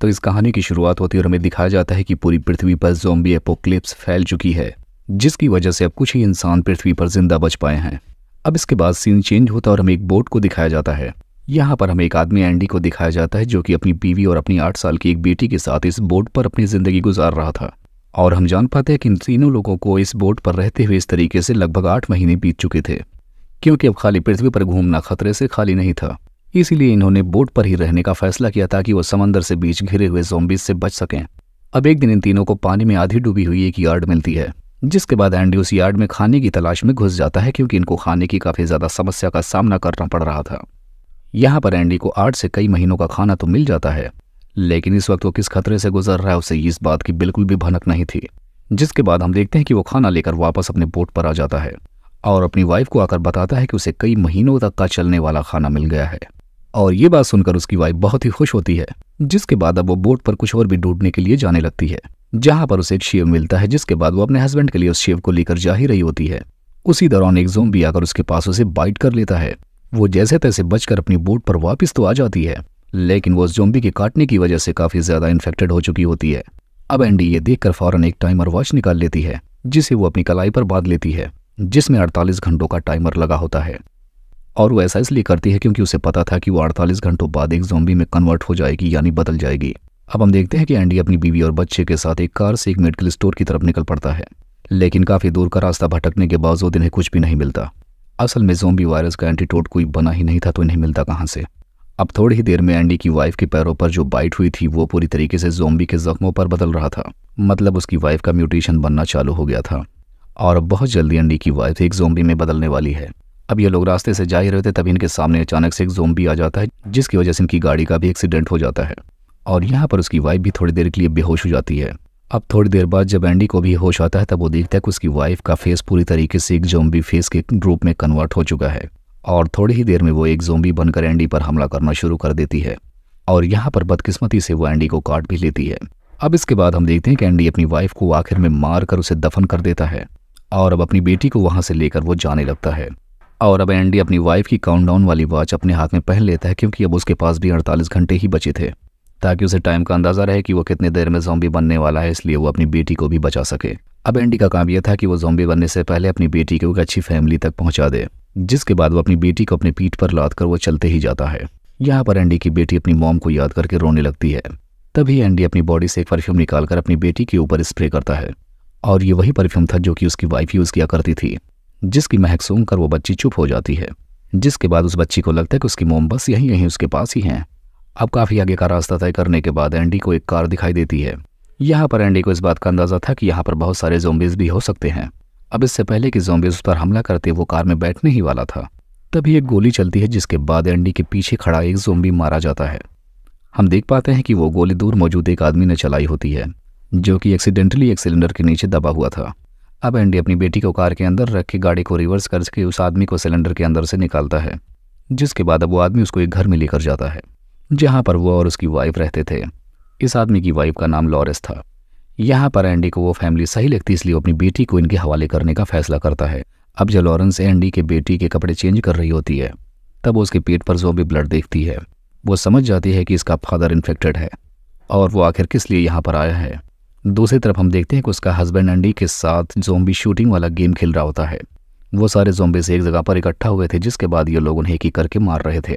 तो इस कहानी की शुरुआत होती है और हमें दिखाया जाता है कि पूरी पृथ्वी पर जोम्बी एपोक्लिप्स फैल चुकी है जिसकी वजह से अब कुछ ही इंसान पृथ्वी पर जिंदा बच पाए हैं अब इसके बाद सीन चेंज होता है और हमें एक बोट को दिखाया जाता है यहाँ पर हमें एक आदमी एंडी को दिखाया जाता है जो कि अपनी बीवी और अपनी आठ साल की एक बेटी के साथ इस बोट पर अपनी ज़िंदगी गुजार रहा था और हम जान पाते हैं कि इन तीनों लोगों को इस बोट पर रहते हुए इस तरीके से लगभग आठ महीने बीत चुके थे क्योंकि अब खाली पृथ्वी पर घूमना खतरे से खाली नहीं था इसीलिए इन्होंने बोट पर ही रहने का फैसला किया ताकि वो समंदर से बीच घिरे हुए जोम्बिस से बच सकें अब एक दिन इन तीनों को पानी में आधी डूबी हुई एक यार्ड मिलती है जिसके बाद एंडी उस यार्ड में खाने की तलाश में घुस जाता है क्योंकि इनको खाने की काफ़ी ज़्यादा समस्या का सामना करना पड़ रहा था यहां पर एंडी को आठ से कई महीनों का खाना तो मिल जाता है लेकिन इस वक्त वो किस खतरे से गुजर रहा है उसे इस बात की बिल्कुल भी भनक नहीं थी जिसके बाद हम देखते हैं कि वो खाना लेकर वापस अपने बोट पर आ जाता है और अपनी वाइफ को आकर बताता है कि उसे कई महीनों तक का चलने वाला खाना मिल गया है और ये बात सुनकर उसकी वाइफ बहुत ही खुश होती है जिसके बाद अब वो बोट पर कुछ और भी डूबने के लिए जाने लगती है जहाँ पर उसे एक शिव मिलता है जिसके बाद वो अपने हस्बैंड के लिए उस शिव को लेकर जा ही रही होती है उसी दौरान एक जोम्बी आकर उसके पास उसे बाइट कर लेता है वो जैसे तैसे बचकर अपनी बोट पर वापस तो आ जाती है लेकिन वो उस जोम्बी के काटने की वजह से काफी ज्यादा इन्फेक्टेड हो चुकी होती है अब एंडी ये देखकर फौरन एक टाइमर वॉच निकाल लेती है जिसे वो अपनी कलाई पर बांध लेती है जिसमें अड़तालीस घंटों का टाइमर लगा होता है और वो ऐसा इसलिए करती है क्योंकि उसे पता था कि वो 48 घंटों बाद एक जोम्बी में कन्वर्ट हो जाएगी यानी बदल जाएगी अब हम देखते हैं कि एंडी अपनी बीवी और बच्चे के साथ एक कार से एक मेडिकल स्टोर की तरफ निकल पड़ता है लेकिन काफ़ी दूर का रास्ता भटकने के बावजूद इन्हें कुछ भी नहीं मिलता असल में जोम्बी वायरस का एंटीटोड कोई बना ही नहीं था तो इन्हें मिलता कहाँ से अब थोड़ी ही देर में एंडी की वाइफ के पैरों पर जो बाइट हुई थी वो पूरी तरीके से जोम्बी के जख्मों पर बदल रहा था मतलब उसकी वाइफ का म्यूटेशन बनना चालू हो गया था और बहुत जल्दी एंडी की वाइफ एक जोम्बी में बदलने वाली है अब ये लोग रास्ते से जा ही रहे थे तभी इनके सामने अचानक से एक जोम्बी आ जाता है जिसकी वजह से इनकी गाड़ी का भी एक्सीडेंट हो जाता है और यहाँ पर उसकी वाइफ भी थोड़ी देर के लिए बेहोश हो जाती है अब थोड़ी देर बाद जब एंडी को भी होश आता है तब वो देखता है कि उसकी वाइफ का फेस पूरी तरीके से एक जोम्बी फेस के रूप में कन्वर्ट हो चुका है और थोड़ी ही देर में वो एक जोम्बी बनकर एंडी पर हमला करना शुरू कर देती है और यहाँ पर बदकिस्मती से वो एंडी को काट भी लेती है अब इसके बाद हम देखते हैं कि एंडी अपनी वाइफ को आखिर में मार कर उसे दफन कर देता है और अब अपनी बेटी को वहां से लेकर वो जाने लगता है और अब एंडी अपनी वाइफ की काउंटडाउन वाली वॉच अपने हाथ में पहन लेता है क्योंकि अब उसके पास भी अड़तालीस घंटे ही बचे थे ताकि उसे टाइम का अंदाज़ा रहे कि वो कितने देर में जोम्बी बनने वाला है इसलिए वो अपनी बेटी को भी बचा सके अब एंडी का काम यह था कि वो जोम्बी बनने से पहले अपनी बेटी को एक अच्छी फैमिली तक पहुंचा दे जिसके बाद वो अपनी बेटी को अपनी पीठ पर लाद कर वो चलते ही जाता है यहाँ पर एंडी की बेटी अपनी मॉम को याद करके रोने लगती है तभी एंडी अपनी बॉडी से एक परफ्यूम निकालकर अपनी बेटी के ऊपर स्प्रे करता है और ये वही परफ्यूम था जो कि उसकी वाइफ यूज़ किया करती थी जिसकी महक कर वो बच्ची चुप हो जाती है जिसके बाद उस बच्ची को लगता है कि उसकी मोम बस यहीं यहीं उसके पास ही हैं अब काफ़ी आगे का रास्ता तय करने के बाद एंडी को एक कार दिखाई देती है यहाँ पर एंडी को इस बात का अंदाज़ा था कि यहाँ पर बहुत सारे जोम्बिस भी हो सकते हैं अब इससे पहले कि जोम्बिस उस पर हमला करते वो कार में बैठने ही वाला था तभी एक गोली चलती है जिसके बाद एंडी के पीछे खड़ा एक जोम्बी मारा जाता है हम देख पाते हैं कि वो गोली दूर मौजूद एक आदमी ने चलाई होती है जो कि एक्सीडेंटली एक सिलेंडर के नीचे दबा हुआ था अब एंडी अपनी बेटी को कार के अंदर रख के गाड़ी को रिवर्स करके उस आदमी को सिलेंडर के अंदर से निकालता है जिसके बाद अब वो आदमी उसको एक घर में लेकर जाता है जहाँ पर वो और उसकी वाइफ रहते थे इस आदमी की वाइफ का नाम लॉरेस था यहाँ पर एंडी को वो फैमिली सही लगती इसलिए वो अपनी बेटी को इनके हवाले करने का फैसला करता है अब जब लॉरेंस एंडी के बेटी के कपड़े चेंज कर रही होती है तब उसके पेट पर जो भी ब्लड देखती है वो समझ जाती है कि इसका फादर इन्फेक्टेड है और वो आखिर किस लिए यहाँ पर आया है दूसरी तरफ हम देखते हैं कि उसका हस्बैंड अंडी के साथ जोम्बी शूटिंग वाला गेम खेल रहा होता है वो सारे जोम्बेज एक जगह पर इकट्ठा हुए थे जिसके बाद ये लोग उन्हें एक ही करके मार रहे थे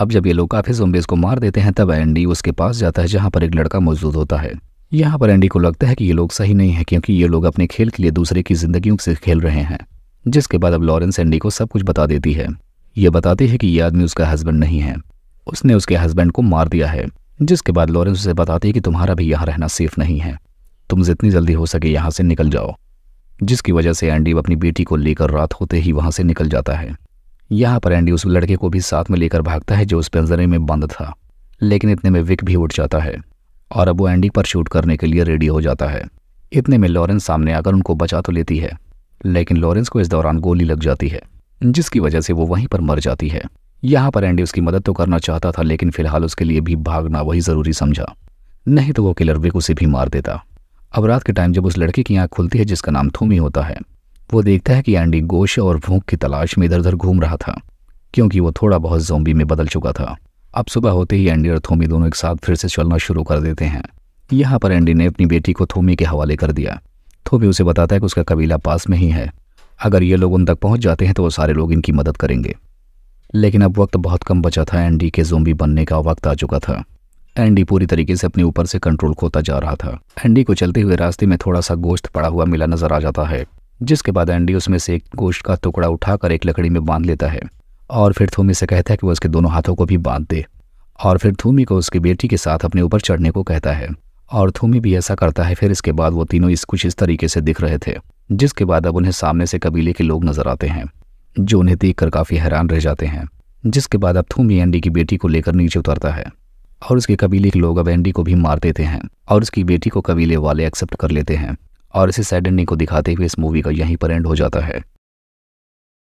अब जब ये लोग काफ़ी जोम्बेज को मार देते हैं तब एंडी उसके पास जाता है जहाँ पर एक लड़का मौजूद होता है यहाँ पर एंडी को लगता है कि ये लोग सही नहीं है क्योंकि ये लोग अपने खेल के लिए दूसरे की जिंदगियों से खेल रहे हैं जिसके बाद अब लॉरेंस एंडी को सब कुछ बता देती है ये बताती है कि ये आदमी उसका हस्बैंड नहीं है उसने उसके हस्बैंड को मार दिया है जिसके बाद लॉरेंस उसे बताती है कि तुम्हारा भी यहाँ रहना सेफ नहीं है तुम जितनी जल्दी हो सके यहां से निकल जाओ जिसकी वजह से एंडी अपनी बेटी को लेकर रात होते ही वहां से निकल जाता है यहां पर एंडी उस लड़के को भी साथ में लेकर भागता है जो उस पिंजरे में बंद था लेकिन इतने में विक भी उठ जाता है और अब वो एंडी पर शूट करने के लिए रेडी हो जाता है इतने में लॉरेंस सामने आकर उनको बचा तो लेती है लेकिन लॉरेंस को इस दौरान गोली लग जाती है जिसकी वजह से वो वहीं पर मर जाती है यहां पर एंडी उसकी मदद तो करना चाहता था लेकिन फिलहाल उसके लिए भी भागना वही ज़रूरी समझा नहीं तो वो किलर विक उसे भी मार देता अब रात के टाइम जब उस लड़के की आँख खुलती है जिसका नाम थूमी होता है वो देखता है कि एंडी गोश और भूख की तलाश में इधर उधर घूम रहा था क्योंकि वो थोड़ा बहुत जोम्बी में बदल चुका था अब सुबह होते ही एंडी और थोमी दोनों एक साथ फिर से चलना शुरू कर देते हैं यहाँ पर एंडी ने अपनी बेटी को थोमी के हवाले कर दिया थोमी उसे बताता है कि उसका कबीला पास में ही है अगर ये लोग उन तक पहुँच जाते हैं तो वो सारे लोग इनकी मदद करेंगे लेकिन अब वक्त बहुत कम बचा था एंडी के जोम्बी बनने का वक्त आ चुका था एंडी पूरी तरीके से अपने ऊपर से कंट्रोल खोता जा रहा था एंडी को चलते हुए रास्ते में थोड़ा सा गोश्त पड़ा हुआ मिला नजर आ जाता है जिसके बाद एंडी उसमें से एक गोश्त का टुकड़ा उठाकर एक लकड़ी में बांध लेता है और फिर थूमी से कहता है कि वो उसके दोनों हाथों को भी बांध दे और फिर थूमी को उसकी बेटी के साथ अपने ऊपर चढ़ने को कहता है और थूमी भी ऐसा करता है फिर इसके बाद वो तीनों इस कुछ इस तरीके से दिख रहे थे जिसके बाद अब उन्हें सामने से कबीले के लोग नजर आते हैं जो उन्हें देख कर काफ़ी हैरान रह जाते हैं जिसके बाद अब थूमी एंडी की बेटी को लेकर नीचे उतरता है और उसके कबीले के लोग अब एंडी को भी मार देते हैं और उसकी बेटी को कबीले वाले एक्सेप्ट कर लेते हैं और इसे सैडनी को दिखाते हुए इस मूवी का यहीं पर एंड हो जाता है